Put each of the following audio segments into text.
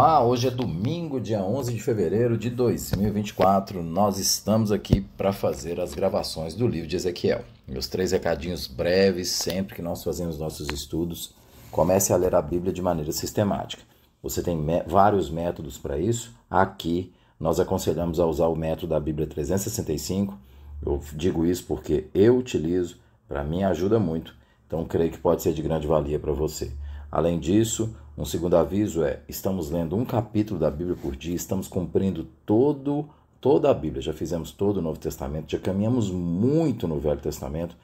Olá, ah, hoje é domingo, dia 11 de fevereiro de 2024. Nós estamos aqui para fazer as gravações do livro de Ezequiel. Meus três recadinhos breves, sempre que nós fazemos nossos estudos, comece a ler a Bíblia de maneira sistemática. Você tem vários métodos para isso. Aqui nós aconselhamos a usar o método da Bíblia 365. Eu digo isso porque eu utilizo, para mim ajuda muito. Então creio que pode ser de grande valia para você. Além disso, um segundo aviso é: estamos lendo um capítulo da Bíblia por dia, estamos cumprindo todo, toda a Bíblia, já fizemos todo o Novo Testamento, já caminhamos muito no Velho Testamento,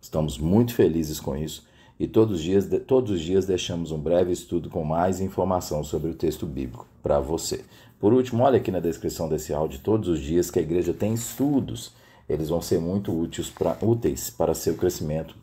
estamos muito felizes com isso e todos os dias, todos os dias deixamos um breve estudo com mais informação sobre o texto bíblico para você. Por último, olha aqui na descrição desse áudio todos os dias que a igreja tem estudos. Eles vão ser muito úteis para, úteis para seu crescimento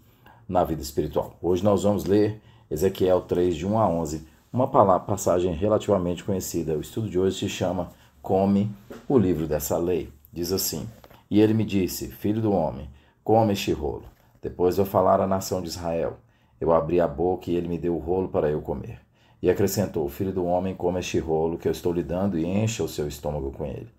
na vida espiritual. Hoje nós vamos ler Ezequiel 3, de 1 a 11, uma passagem relativamente conhecida. O estudo de hoje se chama Come o livro dessa lei. Diz assim: E ele me disse, Filho do homem, come este rolo. Depois eu falar à nação de Israel. Eu abri a boca e ele me deu o rolo para eu comer. E acrescentou: Filho do homem, come este rolo que eu estou lhe dando e encha o seu estômago com ele.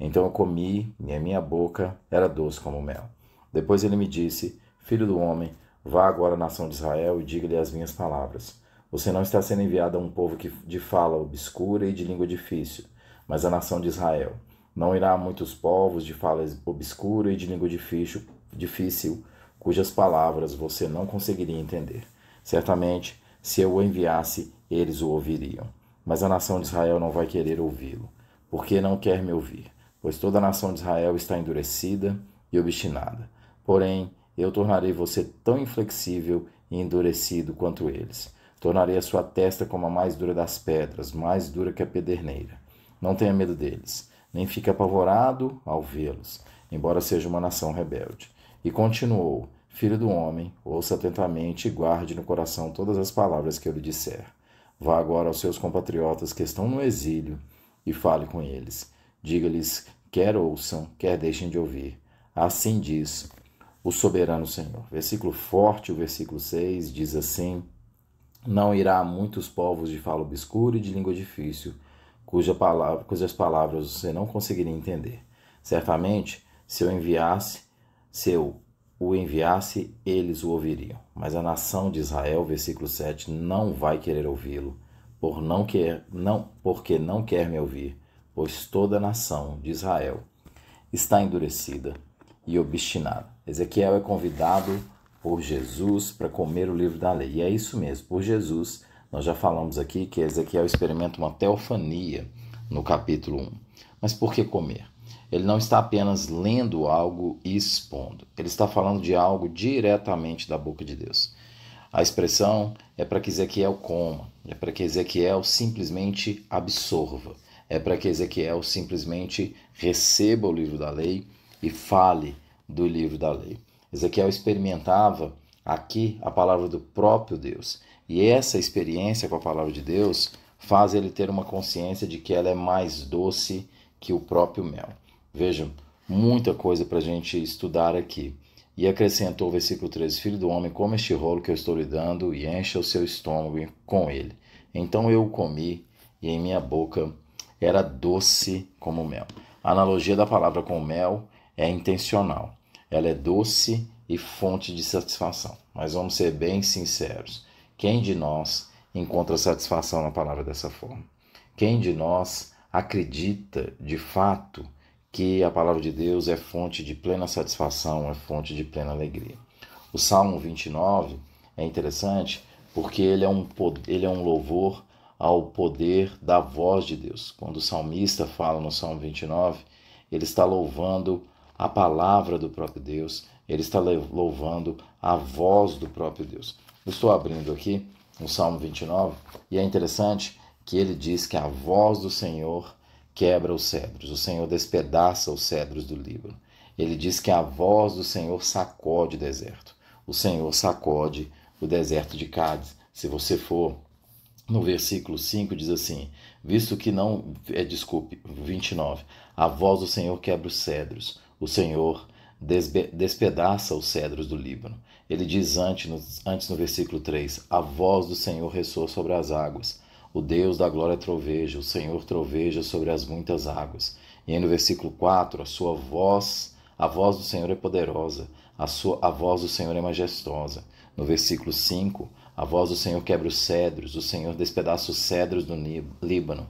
Então eu comi, e a minha boca era doce como mel. Depois ele me disse: Filho do homem, Vá agora à nação de Israel e diga-lhe as minhas palavras. Você não está sendo enviado a um povo que de fala obscura e de língua difícil, mas à nação de Israel. Não irá a muitos povos de fala obscura e de língua difícil, difícil cujas palavras você não conseguiria entender. Certamente, se eu o enviasse, eles o ouviriam. Mas a nação de Israel não vai querer ouvi-lo, porque não quer me ouvir, pois toda a nação de Israel está endurecida e obstinada. Porém, eu tornarei você tão inflexível e endurecido quanto eles. Tornarei a sua testa como a mais dura das pedras, mais dura que a pederneira. Não tenha medo deles, nem fique apavorado ao vê-los, embora seja uma nação rebelde. E continuou: Filho do homem, ouça atentamente e guarde no coração todas as palavras que eu lhe disser. Vá agora aos seus compatriotas que estão no exílio e fale com eles. Diga-lhes, quer ouçam, quer deixem de ouvir. Assim diz o soberano Senhor. Versículo forte, o versículo 6 diz assim: Não irá a muitos povos de fala obscura e de língua difícil, cuja palavra, cujas palavras você não conseguiria entender. Certamente, se eu enviasse, se eu o enviasse, eles o ouviriam. Mas a nação de Israel, versículo 7, não vai querer ouvi-lo, por não quer, não, porque não quer me ouvir, pois toda a nação de Israel está endurecida e obstinada. Ezequiel é convidado por Jesus para comer o livro da lei. E é isso mesmo, por Jesus. Nós já falamos aqui que Ezequiel experimenta uma teofania no capítulo 1. Mas por que comer? Ele não está apenas lendo algo e expondo, ele está falando de algo diretamente da boca de Deus. A expressão é para que Ezequiel coma, é para que Ezequiel simplesmente absorva, é para que Ezequiel simplesmente receba o livro da lei e fale do livro da lei. Ezequiel experimentava aqui a palavra do próprio Deus. E essa experiência com a palavra de Deus faz ele ter uma consciência de que ela é mais doce que o próprio mel. Vejam, muita coisa para a gente estudar aqui. E acrescentou o versículo 13: Filho do homem, come este rolo que eu estou lhe dando e encha o seu estômago com ele. Então eu o comi e em minha boca era doce como mel. A analogia da palavra com o mel é intencional. Ela é doce e fonte de satisfação. Mas vamos ser bem sinceros. Quem de nós encontra satisfação na palavra dessa forma? Quem de nós acredita de fato que a palavra de Deus é fonte de plena satisfação, é fonte de plena alegria? O Salmo 29 é interessante porque ele é um, ele é um louvor ao poder da voz de Deus. Quando o salmista fala no Salmo 29, ele está louvando a palavra do próprio Deus, ele está louvando a voz do próprio Deus. estou abrindo aqui o Salmo 29 e é interessante que ele diz que a voz do Senhor quebra os cedros, o Senhor despedaça os cedros do Líbano. Ele diz que a voz do Senhor sacode o deserto. O Senhor sacode o deserto de Cádiz. Se você for no versículo 5 diz assim: Visto que não é desculpe, 29. A voz do Senhor quebra os cedros. O Senhor despedaça os cedros do Líbano. Ele diz antes no, antes no versículo 3: A voz do Senhor ressoa sobre as águas. O Deus da glória troveja, o Senhor troveja sobre as muitas águas. E aí no versículo 4, a sua voz, a voz do Senhor é poderosa, a, sua, a voz do Senhor é majestosa. No versículo 5, a voz do Senhor quebra os cedros, o Senhor despedaça os cedros do Líbano.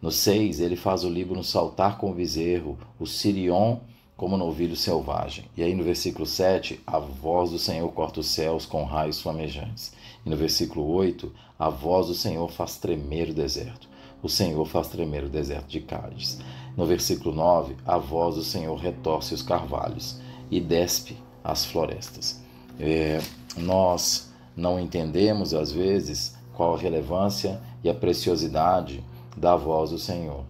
No 6, ele faz o Líbano saltar com o bezerro, o Sirion como no ovelho selvagem. E aí no versículo 7, a voz do Senhor corta os céus com raios flamejantes. E no versículo 8, a voz do Senhor faz tremer o deserto. O Senhor faz tremer o deserto de Cádiz. No versículo 9, a voz do Senhor retorce os carvalhos e despe as florestas. É, nós não entendemos, às vezes, qual a relevância e a preciosidade da voz do Senhor.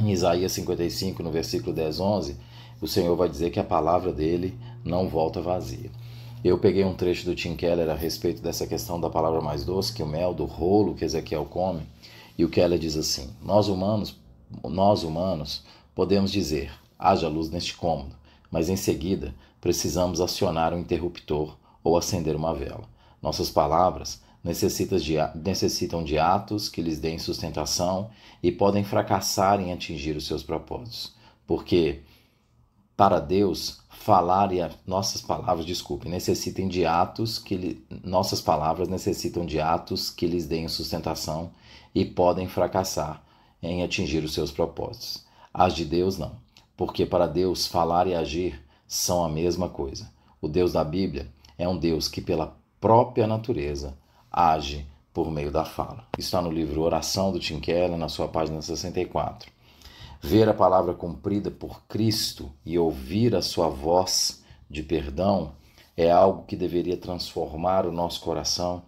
Em Isaías 55, no versículo 10, 11, o Senhor vai dizer que a palavra dele não volta vazia. Eu peguei um trecho do Tim Keller a respeito dessa questão da palavra mais doce, que é o mel, do rolo que Ezequiel come, e o Keller diz assim: Nós humanos, nós humanos podemos dizer: haja luz neste cômodo, mas em seguida precisamos acionar um interruptor ou acender uma vela. Nossas palavras necessitam de atos que lhes deem sustentação e podem fracassar em atingir os seus propósitos, porque para Deus falar e nossas palavras, desculpe, necessitem de atos que lhe, nossas palavras necessitam de atos que lhes deem sustentação e podem fracassar em atingir os seus propósitos. As de Deus não, porque para Deus falar e agir são a mesma coisa. O Deus da Bíblia é um Deus que pela própria natureza age por meio da fala. Está no livro Oração do Tim Keller, na sua página 64. Ver a palavra cumprida por Cristo e ouvir a sua voz de perdão é algo que deveria transformar o nosso coração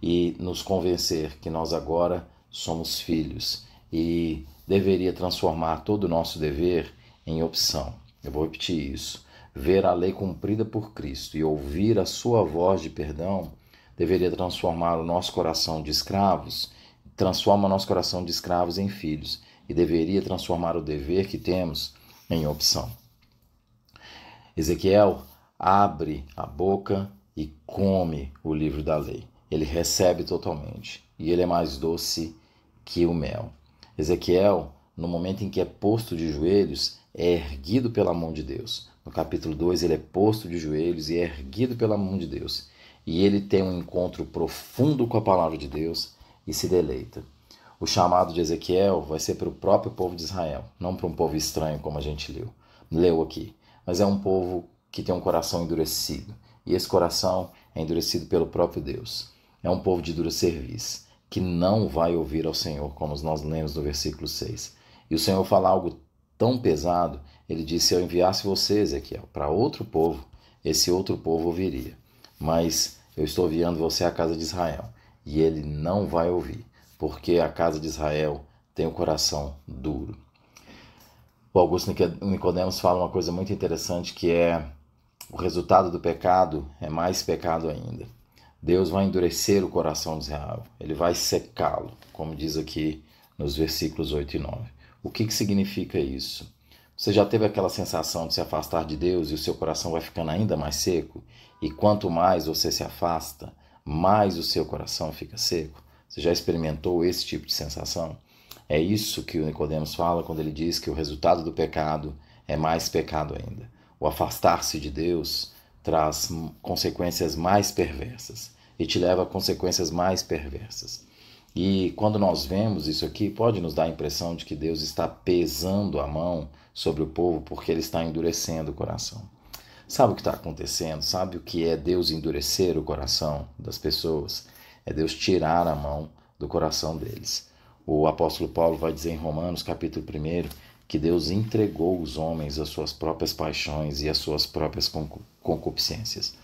e nos convencer que nós agora somos filhos e deveria transformar todo o nosso dever em opção. Eu vou repetir isso. Ver a lei cumprida por Cristo e ouvir a sua voz de perdão deveria transformar o nosso coração de escravos, transforma o nosso coração de escravos em filhos e deveria transformar o dever que temos em opção. Ezequiel abre a boca e come o livro da lei. Ele recebe totalmente e ele é mais doce que o mel. Ezequiel, no momento em que é posto de joelhos, é erguido pela mão de Deus. No capítulo 2, ele é posto de joelhos e é erguido pela mão de Deus. E ele tem um encontro profundo com a palavra de Deus e se deleita. O chamado de Ezequiel vai ser para o próprio povo de Israel, não para um povo estranho como a gente leu, leu aqui, mas é um povo que tem um coração endurecido, e esse coração é endurecido pelo próprio Deus. É um povo de dura serviço, que não vai ouvir ao Senhor, como nós lemos no versículo 6. E o Senhor fala algo tão pesado, ele disse: Se eu enviasse você, Ezequiel, para outro povo, esse outro povo ouviria. Mas eu estou enviando você à casa de Israel, e ele não vai ouvir porque a casa de Israel tem o um coração duro. O Augusto Nicodemos fala uma coisa muito interessante que é o resultado do pecado é mais pecado ainda. Deus vai endurecer o coração de Israel, ele vai secá-lo, como diz aqui nos versículos 8 e 9. O que, que significa isso? Você já teve aquela sensação de se afastar de Deus e o seu coração vai ficando ainda mais seco? E quanto mais você se afasta, mais o seu coração fica seco? Você já experimentou esse tipo de sensação? É isso que o Nicodemos fala quando ele diz que o resultado do pecado é mais pecado ainda. O afastar-se de Deus traz consequências mais perversas e te leva a consequências mais perversas. E quando nós vemos isso aqui, pode nos dar a impressão de que Deus está pesando a mão sobre o povo porque ele está endurecendo o coração. Sabe o que está acontecendo? Sabe o que é Deus endurecer o coração das pessoas? é Deus tirar a mão do coração deles. O apóstolo Paulo vai dizer em Romanos, capítulo 1, que Deus entregou os homens às suas próprias paixões e às suas próprias concupiscências.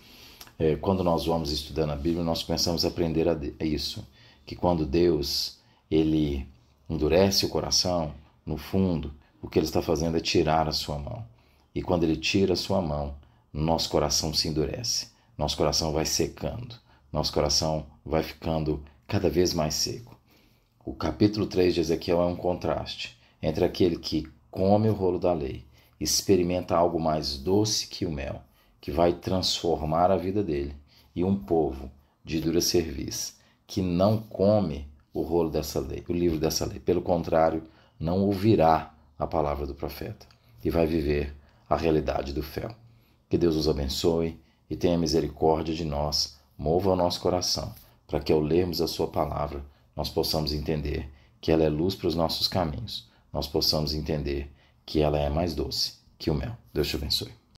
É, quando nós vamos estudando a Bíblia, nós começamos a aprender a é isso, que quando Deus ele endurece o coração, no fundo, o que ele está fazendo é tirar a sua mão. E quando ele tira a sua mão, nosso coração se endurece, nosso coração vai secando nosso coração vai ficando cada vez mais seco. O capítulo 3 de Ezequiel é um contraste entre aquele que come o rolo da lei, experimenta algo mais doce que o mel, que vai transformar a vida dele, e um povo de dura serviço, que não come o rolo dessa lei, o livro dessa lei. Pelo contrário, não ouvirá a palavra do profeta e vai viver a realidade do fel. Que Deus os abençoe e tenha misericórdia de nós mova o nosso coração, para que ao lermos a Sua palavra, nós possamos entender que ela é luz para os nossos caminhos, nós possamos entender que ela é mais doce que o mel. Deus te abençoe.